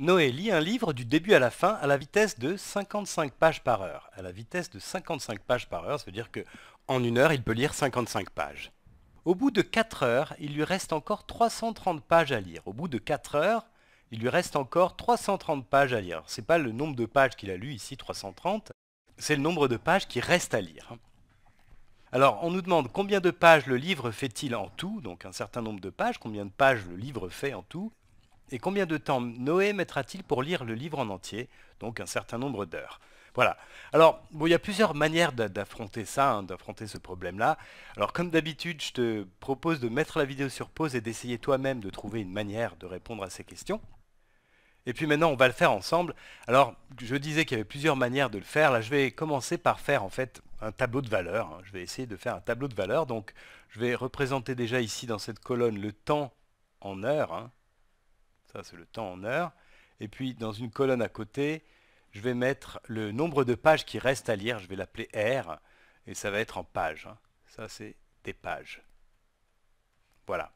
Noé lit un livre du début à la fin à la vitesse de 55 pages par heure. À la vitesse de 55 pages par heure, ça veut dire que en une heure, il peut lire 55 pages. Au bout de 4 heures, il lui reste encore 330 pages à lire. Au bout de 4 heures, il lui reste encore 330 pages à lire. C'est pas le nombre de pages qu'il a lu ici, 330, c'est le nombre de pages qui reste à lire. Alors, on nous demande combien de pages le livre fait-il en tout, donc un certain nombre de pages, combien de pages le livre fait en tout. Et combien de temps Noé mettra-t-il pour lire le livre en entier Donc un certain nombre d'heures. Voilà. Alors, bon, il y a plusieurs manières d'affronter ça, hein, d'affronter ce problème-là. Alors, comme d'habitude, je te propose de mettre la vidéo sur pause et d'essayer toi-même de trouver une manière de répondre à ces questions. Et puis maintenant, on va le faire ensemble. Alors, je disais qu'il y avait plusieurs manières de le faire. Là, je vais commencer par faire en fait un tableau de valeurs. Hein. Je vais essayer de faire un tableau de valeurs. Donc, je vais représenter déjà ici dans cette colonne le temps en heures. Hein. Ça, c'est le temps en heures. Et puis, dans une colonne à côté, je vais mettre le nombre de pages qui restent à lire. Je vais l'appeler R. Et ça va être en pages. Hein. Ça, c'est des pages. Voilà.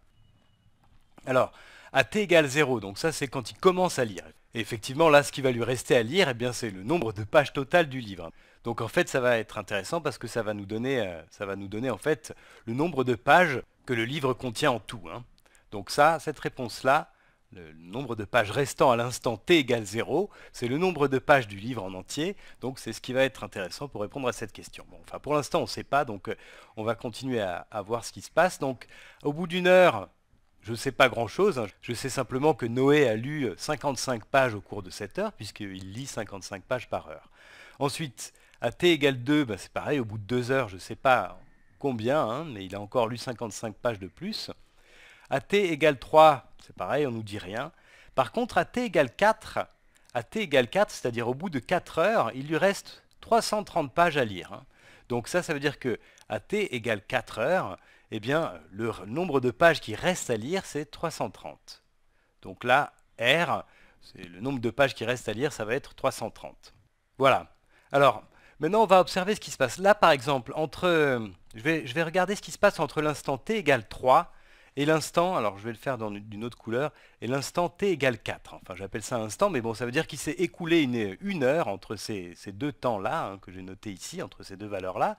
Alors, à t égale 0, donc ça, c'est quand il commence à lire. Et effectivement, là, ce qui va lui rester à lire, eh bien, c'est le nombre de pages totales du livre. Donc, en fait, ça va être intéressant parce que ça va nous donner, euh, ça va nous donner en fait, le nombre de pages que le livre contient en tout. Hein. Donc ça, cette réponse-là, le nombre de pages restant à l'instant t égale 0, c'est le nombre de pages du livre en entier, donc c'est ce qui va être intéressant pour répondre à cette question. Bon, enfin, pour l'instant, on ne sait pas, donc euh, on va continuer à, voir ce qui se passe. Donc, au bout d'une heure, je ne sais pas grand-chose, hein. je sais simplement que Noé a lu 55 euh, pages au cours de cette heure, puisqu'il lit 55 pages par heure. Ensuite, à t égale 2, bah, c'est pareil, au bout de deux heures, je ne sais pas combien, hein, mais il a encore lu 55 pages de plus. À t égale 3, c'est pareil, on nous dit rien. Par contre, à t égale 4, à 4, c'est-à-dire au bout de 4 heures, il lui reste 330 pages à lire. Hein. Donc ça, ça veut dire que à t égale 4 heures, eh bien, le nombre de pages qui restent à lire, c'est 330. Donc là, R, c'est le nombre de pages qui restent à lire, ça va être 330. Voilà. Alors, maintenant, on va observer ce qui se passe. Là, par exemple, entre, euh, je, vais, je vais regarder ce qui se passe entre l'instant t égale 3 et l'instant, alors je vais le faire dans d'une autre couleur, et l'instant t égale 4. Enfin, j'appelle ça instant, mais bon, ça veut dire qu'il s'est écoulé une, heure entre ces, deux temps-là, hein, que j'ai noté ici, entre ces deux valeurs-là,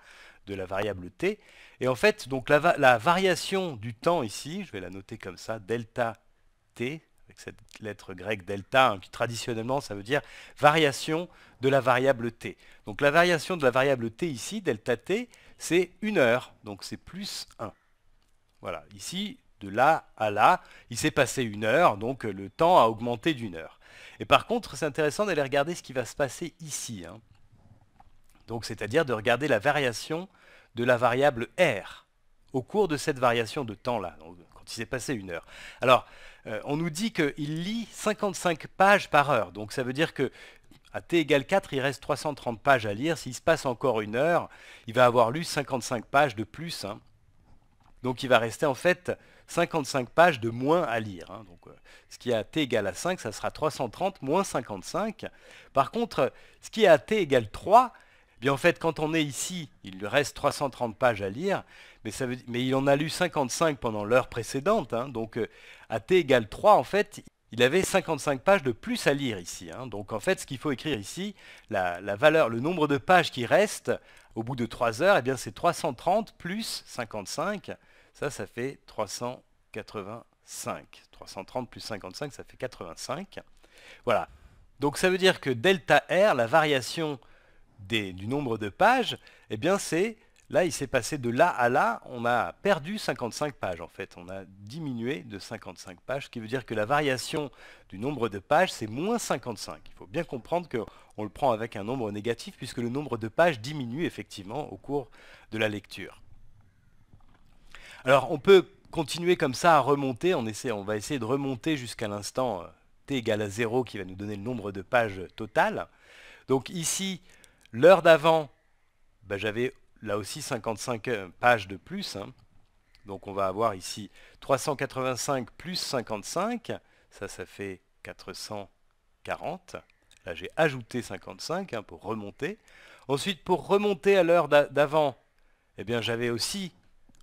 de la variable t. Et en fait, donc la, la variation du temps ici, je vais la noter comme ça, delta t, avec cette lettre grecque delta, hein, qui traditionnellement, ça veut dire variation de la variable t. Donc la variation de la variable t ici, delta t, c'est une heure, donc c'est plus 1. Voilà, ici, de là à là, il s'est passé une heure, donc euh, le temps a augmenté d'une heure. Et par contre, c'est intéressant d'aller regarder ce qui va se passer ici. Hein. Donc c'est-à-dire de regarder la variation de la variable R au cours de cette variation de temps-là, quand il s'est passé une heure. Alors, euh, on nous dit qu'il lit 55 pages par heure, donc ça veut dire que à t égale 4, il reste 330 pages à lire. S'il se passe encore une heure, il va avoir lu 55 pages de plus. Hein. Donc il va rester en fait 55 pages de moins à lire. Hein. Donc, euh, ce qui est à t égale à 5, ça sera 330 moins 55. Par contre, euh, ce qui est à t égale 3, eh bien en fait, quand on est ici, il lui reste 330 pages à lire, mais, il en a lu 55 pendant l'heure précédente. Hein. donc, euh, à t égale 3, en fait, il avait 55 pages de plus à lire ici. Hein. Donc en fait, ce qu'il faut écrire ici, la, valeur, le nombre de pages qui reste au bout de 3 heures, eh bien c'est 330 plus 55. Ça, ça fait 385. 330 plus 55, ça fait 85. Voilà. Donc ça veut dire que delta R, la variation du nombre de pages, eh bien c'est, là il s'est passé de là à là, on a perdu 55 pages en fait, on a diminué de 55 pages, ce qui veut dire que la variation du nombre de pages c'est moins 55. Il faut bien comprendre qu'on le prend avec un nombre négatif puisque le nombre de pages diminue effectivement au cours de la lecture. Alors on peut continuer comme ça à remonter, on, essaie, on va essayer de remonter jusqu'à l'instant euh, t égale à 0 qui va nous donner le nombre de pages totales. Donc ici, l'heure d'avant, bah, j'avais là aussi 55 euh, pages de plus. Hein. Donc on va avoir ici 385 plus 55, ça ça fait 440. Là j'ai ajouté 55 hein, pour remonter. Ensuite pour remonter à l'heure d'avant, eh bien j'avais aussi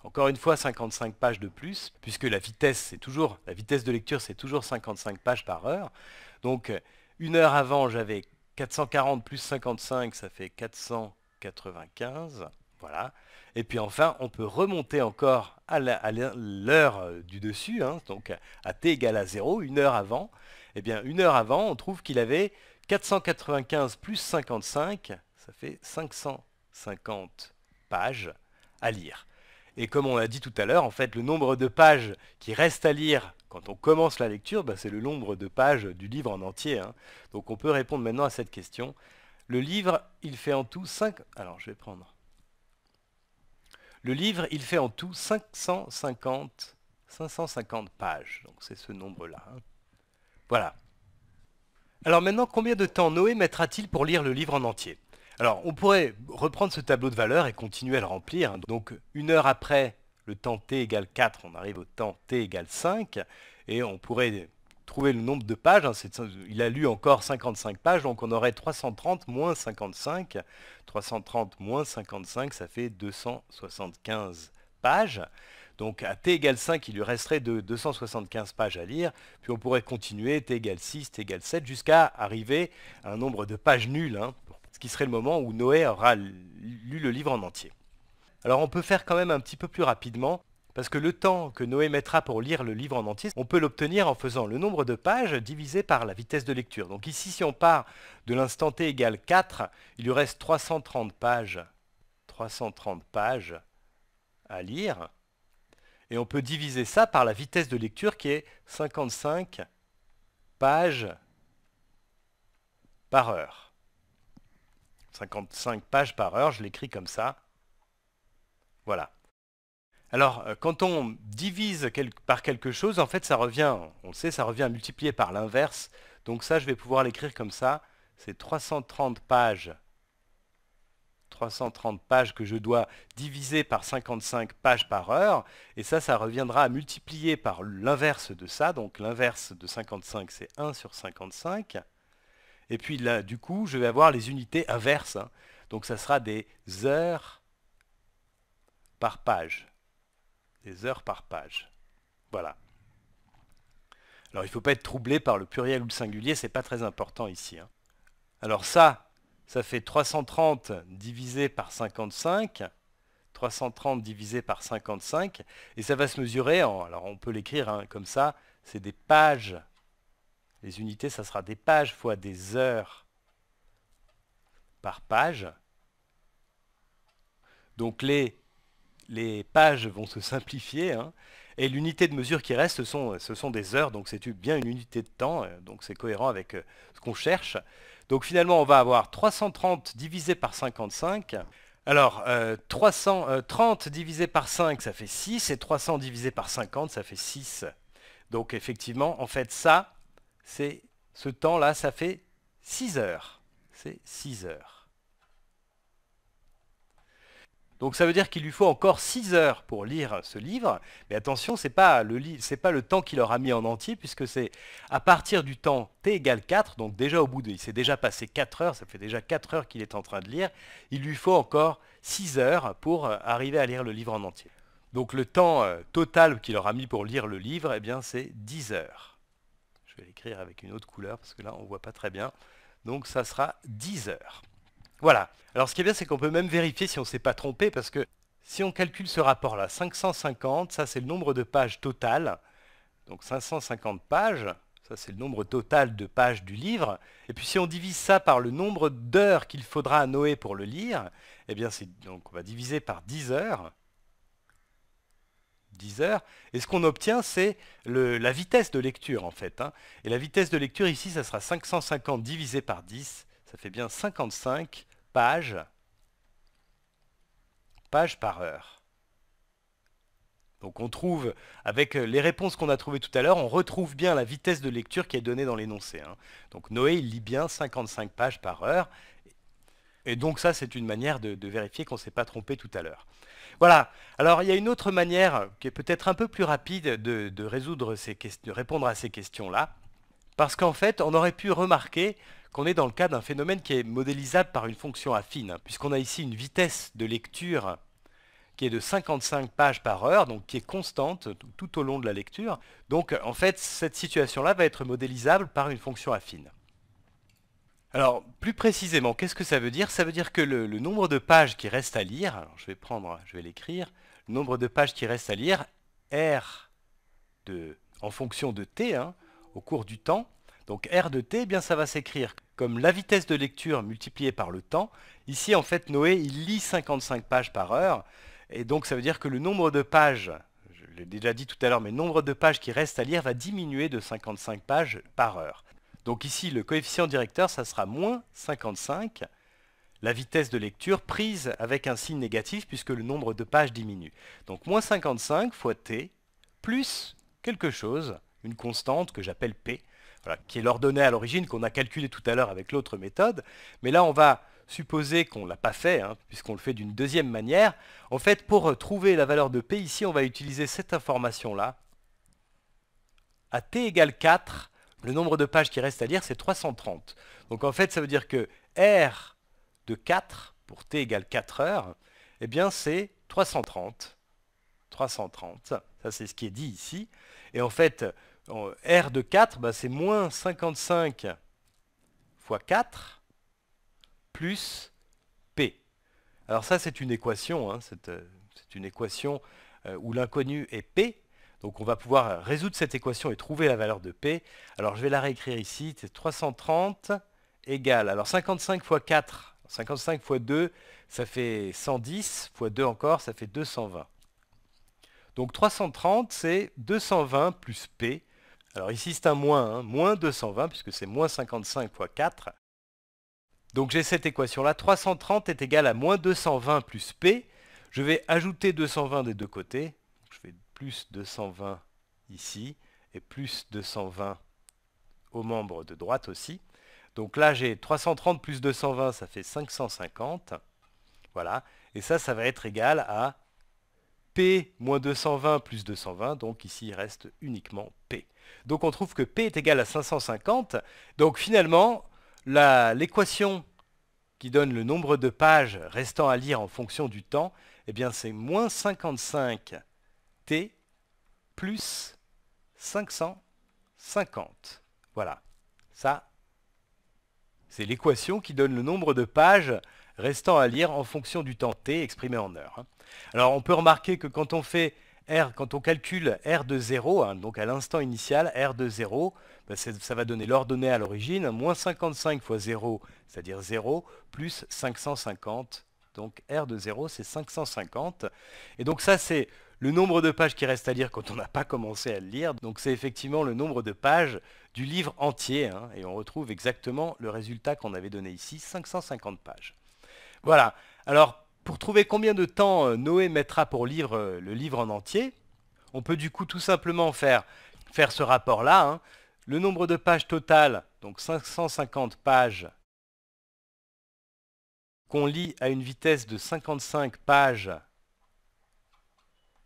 encore une fois, 55 pages de plus, puisque la vitesse, c'est toujours, la vitesse de lecture, c'est toujours 55 pages par heure. Donc, une heure avant, j'avais 440 plus 55, ça fait 495. Voilà. Et puis enfin, on peut remonter encore à l'heure euh, du dessus, hein, donc à t égale à 0, une heure avant. Eh bien, une heure avant, on trouve qu'il avait 495 plus 55, ça fait 550 pages à lire. Et comme on l'a dit tout à l'heure, en fait, le nombre de pages qui reste à lire quand on commence la lecture, bah, c'est le nombre de pages du livre en entier. Hein. Donc on peut répondre maintenant à cette question. Le livre, il fait en tout 5... Alors je vais prendre... Le livre, il fait en tout 550, 550 pages. Donc c'est ce nombre-là. Hein. Voilà. Alors maintenant, combien de temps Noé mettra-t-il pour lire le livre en entier alors, on pourrait reprendre ce tableau de valeurs et continuer à le remplir. Donc, une heure après le temps t égale 4, on arrive au temps t égale 5, et on pourrait trouver le nombre de pages. Hein. il a lu encore 55 pages, donc on aurait 330 moins 55. 330 moins 55, ça fait 275 pages. Donc à t égale 5, il lui resterait de 275 pages à lire, puis on pourrait continuer t égale 6, t égale 7, jusqu'à arriver à un nombre de pages nulles. Hein qui serait le moment où Noé aura lu le livre en entier. Alors on peut faire quand même un petit peu plus rapidement, parce que le temps que Noé mettra pour lire le livre en entier, on peut l'obtenir en faisant le nombre de pages divisé par la vitesse de lecture. Donc ici, si on part de l'instant t égale 4, il lui reste 330 pages, 330 pages à lire. Et on peut diviser ça par la vitesse de lecture qui est 55 pages par heure. 55 pages par heure, je l'écris comme ça. Voilà. Alors, euh, quand on divise par quelque chose, en fait, ça revient, on le sait, ça revient à multiplier par l'inverse. Donc ça, je vais pouvoir l'écrire comme ça. C'est 330 pages 330 pages que je dois diviser par 55 pages par heure. Et ça, ça reviendra à multiplier par l'inverse de ça. Donc l'inverse de 55, c'est 1 sur 55. Et puis là, du coup, je vais avoir les unités inverses. Hein. Donc ça sera des heures par page. Des heures par page. Voilà. Alors il ne faut pas être troublé par le pluriel ou le singulier, c'est pas très important ici. Hein. Alors ça, ça fait 330 divisé par 55. 330 divisé par 55. Et ça va se mesurer en... Alors on peut l'écrire hein, comme ça, c'est des pages les unités, ça sera des pages fois des heures par page. Donc les, les pages vont se simplifier. Hein. et l'unité de mesure qui reste, ce sont, ce sont des heures, donc c'est bien une unité de temps, euh, donc c'est cohérent avec euh, ce qu'on cherche. Donc finalement, on va avoir 330 divisé par 55. Alors, 30 euh, 330 divisé par 5, ça fait 6, et 300 divisé par 50, ça fait 6. Donc effectivement, en fait, ça, c'est ce temps-là, ça fait 6 heures. C'est 6 heures. Donc ça veut dire qu'il lui faut encore 6 heures pour lire ce livre. Mais attention, ce n'est pas, le temps qu'il aura mis en entier, puisque c'est à partir du temps t égale 4, donc déjà au bout de... Il s'est déjà passé 4 heures, ça fait déjà 4 heures qu'il est en train de lire. Il lui faut encore 6 heures pour euh, arriver à lire le livre en entier. Donc le temps euh, total qu'il aura mis pour lire le livre, eh bien c'est 10 heures. Je vais l'écrire avec une autre couleur parce que là, on ne voit pas très bien. Donc ça sera 10 heures. Voilà. Alors ce qui est bien, c'est qu'on peut même vérifier si on ne s'est pas trompé parce que si on calcule ce rapport-là, 550, ça c'est le nombre de pages totales. Donc 550 pages, ça c'est le nombre total de pages du livre. Et puis si on divise ça par le nombre d'heures qu'il faudra à Noé pour le lire, eh bien donc on va diviser par 10 heures. 10 heures. Et ce qu'on obtient, c'est la vitesse de lecture, en fait. Hein. Et la vitesse de lecture, ici, ça sera 550 divisé par 10. Ça fait bien 55 pages, pages par heure. Donc on trouve, avec les réponses qu'on a trouvées tout à l'heure, on retrouve bien la vitesse de lecture qui est donnée dans l'énoncé. Hein. Donc Noé, il lit bien 55 pages par heure. Et donc ça, c'est une manière de, vérifier qu'on ne s'est pas trompé tout à l'heure. Voilà. Alors, il y a une autre manière qui est peut-être un peu plus rapide de, résoudre ces de répondre à ces questions-là. Parce qu'en fait, on aurait pu remarquer qu'on est dans le cas d'un phénomène qui est modélisable par une fonction affine, hein, puisqu'on a ici une vitesse de lecture qui est de 55 pages par heure, donc qui est constante tout au long de la lecture. Donc en fait, cette situation-là va être modélisable par une fonction affine. Alors, plus précisément, qu'est-ce que ça veut dire Ça veut dire que le, nombre de pages qui reste à lire, je vais prendre, je vais l'écrire, le nombre de pages qui reste à lire, R de, en fonction de T, hein, au cours du temps. Donc R de T, eh bien ça va s'écrire comme la vitesse de lecture multipliée par le temps. Ici, en fait, Noé, il lit 55 pages par heure. Et donc, ça veut dire que le nombre de pages, je l'ai déjà dit tout à l'heure, mais le nombre de pages qui restent à lire va diminuer de 55 pages par heure. Donc ici, le coefficient directeur, ça sera moins 55, la vitesse de lecture prise avec un signe négatif puisque le nombre de pages diminue. Donc moins 55 fois t plus quelque chose, une constante que j'appelle p, qui est l'ordonnée à l'origine qu'on a calculée tout à l'heure avec l'autre méthode. Mais là, on va supposer qu'on ne l'a pas fait, hein, puisqu'on le fait d'une deuxième manière. En fait, pour trouver la valeur de p ici, on va utiliser cette information-là. À t égale 4, le nombre de pages qui reste à lire, c'est 330. Donc en fait, ça veut dire que R de 4, pour T égale 4 heures, eh bien c'est 330. 330, ça c'est ce qui est dit ici. Et en fait, R de 4, bah, c'est moins 55 fois 4 plus P. Alors ça, c'est une équation, hein, euh, c'est une équation euh, où l'inconnu est P, donc on va pouvoir résoudre cette équation et trouver la valeur de P. Alors je vais la réécrire ici, c'est 330 égale, alors 55 fois 4, 55 fois 2, ça fait 110, fois 2 encore, ça fait 220. Donc 330, c'est 220 plus P. Alors ici c'est un moins, hein, moins 220, puisque c'est moins 55 fois 4. Donc j'ai cette équation-là, 330 est égal à moins 220 plus P. Je vais ajouter 220 des deux côtés. Je vais plus 220 ici et plus 220 aux membres de droite aussi. Donc là, j'ai 330 plus 220, ça fait 550. Voilà. Et ça, ça va être égal à P moins 220 plus 220. Donc ici, il reste uniquement P. Donc on trouve que P est égal à 550. Donc finalement, l'équation qui donne le nombre de pages restant à lire en fonction du temps, eh bien c'est moins 55 plus 550. Voilà, ça, c'est l'équation qui donne le nombre de pages restant à lire en fonction du temps t exprimé en heure. Hein. Alors on peut remarquer que quand on fait R, quand on calcule R de 0, hein, donc à l'instant initial, R de 0, bah, ça va donner l'ordonnée à l'origine, moins 55 fois 0, c'est-à-dire 0, plus 550. Donc R de 0, c'est 550. Et donc ça, c'est le nombre de pages qui reste à lire quand on n'a pas commencé à le lire. Donc c'est effectivement le nombre de pages du livre entier. Hein, et on retrouve exactement le résultat qu'on avait donné ici, 550 pages. Voilà. Alors, pour trouver combien de temps euh, Noé mettra pour lire euh, le livre en entier, on peut du coup tout simplement faire, faire ce rapport-là. Hein. Le nombre de pages totales, donc 550 pages qu'on lit à une vitesse de 55 pages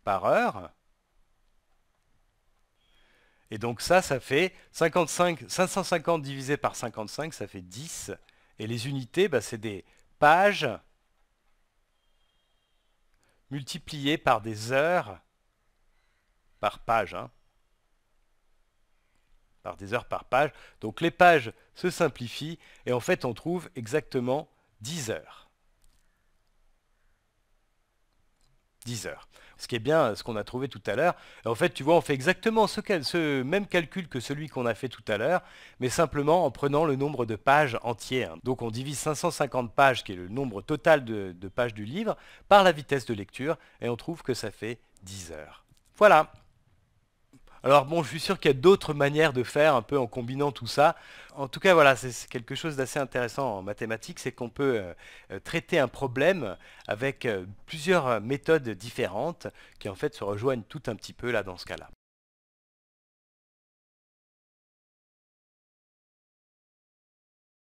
par heure. Et donc ça, ça fait 55, 550 divisé par 55, ça fait 10. Et les unités, bah, c'est des pages multipliées par des heures par page. Hein. Par des heures par page. Donc les pages se simplifient et en fait on trouve exactement 10 heures. heures. Ce qui est bien, ce qu'on a trouvé tout à l'heure. En fait, tu vois, on fait exactement ce, même calcul que celui qu'on a fait tout à l'heure, mais simplement en prenant le nombre de pages entières. Donc on divise 550 pages, qui est le nombre total de, de pages du livre, par la vitesse de lecture, et on trouve que ça fait 10 heures. Voilà alors bon, je suis sûr qu'il y a d'autres manières de faire, un peu en combinant tout ça. En tout cas, voilà, c'est quelque chose d'assez intéressant en mathématiques, c'est qu'on peut euh, euh, traiter un problème avec euh, plusieurs méthodes différentes qui en fait se rejoignent tout un petit peu là dans ce cas-là.